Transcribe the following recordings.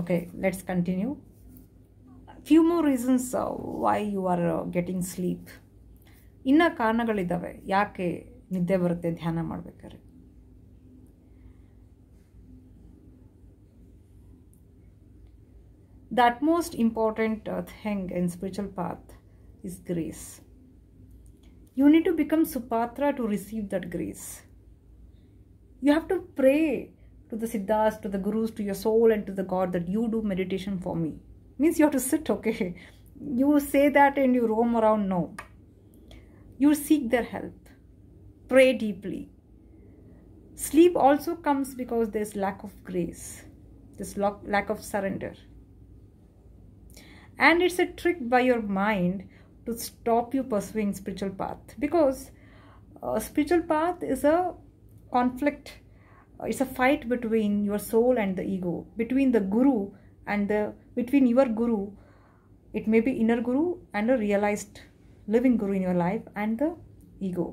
okay let's continue few more reasons uh, why you are uh, getting sleep ಇನ್ನೂ ಕಾರಣಗಳಿದ್ದಾವೆ ಯಾಕೆ ನಿದ್ದೆ ಬರುತ್ತೆ ಧ್ಯಾನ ಮಾಡ್ಬೇಕಾರೆ the most important thing in spiritual path is grace you need to become ಸುಪಾತ್ರ to receive that grace you have to pray to the siddhas to the gurus to your soul and to the god that you do meditation for me means you have to sit okay you say that and you roam around no you seek their help pray deeply sleep also comes because there's lack of grace this lack of surrender and it's a trick by your mind to stop you pursuing spiritual path because a uh, spiritual path is a conflict it's a fight between your soul and the ego between the guru and the between your guru it may be inner guru and a realized living guru in your life and the ego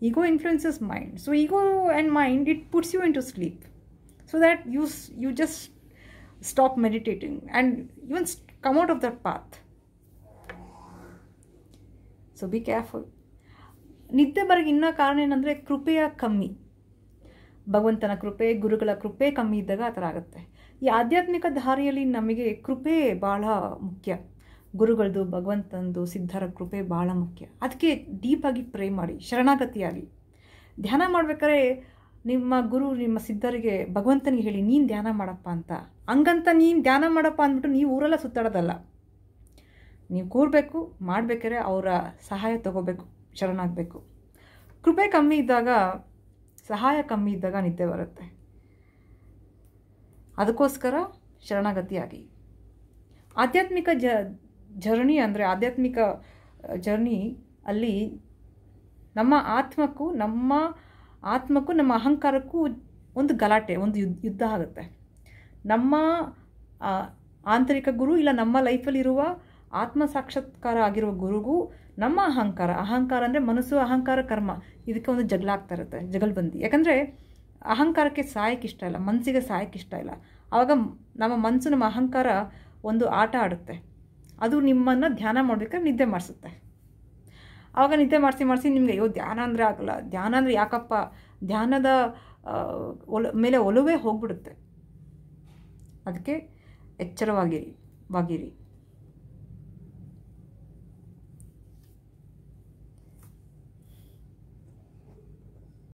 ego influences mind so ego and mind it puts you into sleep so that you you just stop meditating and even come out of that path So be careful. ನಿದ್ದೆ ಬರೋಕ್ಕೆ ಇನ್ನೂ ಕಾರಣ ಏನಂದರೆ ಕೃಪೆಯ ಕಮ್ಮಿ ಭಗವಂತನ ಕೃಪೆ ಗುರುಗಳ ಕೃಪೆ ಕಮ್ಮಿ ಇದ್ದಾಗ ಆ ಥರ ಆಗುತ್ತೆ ಈ ಆಧ್ಯಾತ್ಮಿಕ ದಾರಿಯಲ್ಲಿ ನಮಗೆ ಕೃಪೆ ಭಾಳ ಮುಖ್ಯ ಗುರುಗಳದು ಭಗವಂತನದು ಸಿದ್ಧರ ಕೃಪೆ ಭಾಳ ಮುಖ್ಯ ಅದಕ್ಕೆ ಡೀಪಾಗಿ ಪ್ರೇ ಮಾಡಿ ಶರಣಾಗತಿಯಾಗಿ ಧ್ಯಾನ ಮಾಡಬೇಕಾದ್ರೆ ನಿಮ್ಮ ಗುರು ನಿಮ್ಮ ಸಿದ್ಧರಿಗೆ ಭಗವಂತನಿಗೆ ಹೇಳಿ ನೀನು ಧ್ಯಾನ ಮಾಡಪ್ಪ ಅಂತ ಹಂಗಂತ ನೀನು ಧ್ಯಾನ ಮಾಡಪ್ಪ ಅಂದ್ಬಿಟ್ಟು ನೀವು ಊರೆಲ್ಲ ಸುತ್ತಾಡೋದಲ್ಲ ನೀವು ಕೂರಬೇಕು ಮಾಡಬೇಕಾದ್ರೆ ಅವರ ಸಹಾಯ ತಗೋಬೇಕು ಶರಣಾಗಬೇಕು ಕೃಪೆ ಕಮ್ಮಿ ಇದ್ದಾಗ ಸಹಾಯ ಕಮ್ಮಿ ಇದ್ದಾಗ ನಿದ್ದೆ ಬರುತ್ತೆ ಅದಕ್ಕೋಸ್ಕರ ಶರಣಾಗತಿಯಾಗಿ ಆಧ್ಯಾತ್ಮಿಕ ಜ ಜರ್ನಿ ಅಂದರೆ ಆಧ್ಯಾತ್ಮಿಕ ಜರ್ನಿ ಅಲ್ಲಿ ನಮ್ಮ ಆತ್ಮಕ್ಕೂ ನಮ್ಮ ಆತ್ಮಕ್ಕೂ ನಮ್ಮ ಅಹಂಕಾರಕ್ಕೂ ಒಂದು ಗಲಾಟೆ ಒಂದು ಯುದ್ಧ ಯುದ್ಧ ಆಗುತ್ತೆ ನಮ್ಮ ಆಂತರಿಕ ಗುರು ಇಲ್ಲ ನಮ್ಮ ಲೈಫಲ್ಲಿರುವ ಆತ್ಮ ಸಾಕ್ಷಾತ್ಕಾರ ಆಗಿರುವ ಗುರುಗೂ ನಮ್ಮ ಅಹಂಕಾರ ಅಹಂಕಾರ ಅಂದರೆ ಮನಸ್ಸು ಅಹಂಕಾರ ಕರ್ಮ ಇದಕ್ಕೆ ಒಂದು ಜಗಳ ಆಗ್ತಾ ಇರುತ್ತೆ ಬಂದು ಯಾಕಂದರೆ ಅಹಂಕಾರಕ್ಕೆ ಸಾಯಕ್ಕೆ ಇಷ್ಟ ಇಲ್ಲ ಮನಸ್ಸಿಗೆ ಸಾಯಕ್ಕೆ ಇಷ್ಟ ಇಲ್ಲ ಆವಾಗ ನಮ್ಮ ಮನಸ್ಸು ನಮ್ಮ ಅಹಂಕಾರ ಒಂದು ಆಟ ಆಡುತ್ತೆ ಅದು ನಿಮ್ಮನ್ನು ಧ್ಯಾನ ಮಾಡಬೇಕಾದ್ರೆ ನಿದ್ದೆ ಮಾಡಿಸುತ್ತೆ ಆವಾಗ ನಿದ್ದೆ ಮಾಡಿಸಿ ಮಾಡಿಸಿ ನಿಮಗೆ ಅಯ್ಯೋ ಧ್ಯಾನ ಅಂದರೆ ಆಗಲ್ಲ ಧ್ಯಾನ ಅಂದರೆ ಯಾಕಪ್ಪ ಧ್ಯಾನದ ಒಲ ಮೇಲೆ ಒಲುವೇ ಹೋಗ್ಬಿಡುತ್ತೆ ಅದಕ್ಕೆ ಎಚ್ಚರವಾಗಿರಿ ವಾಗಿರಿ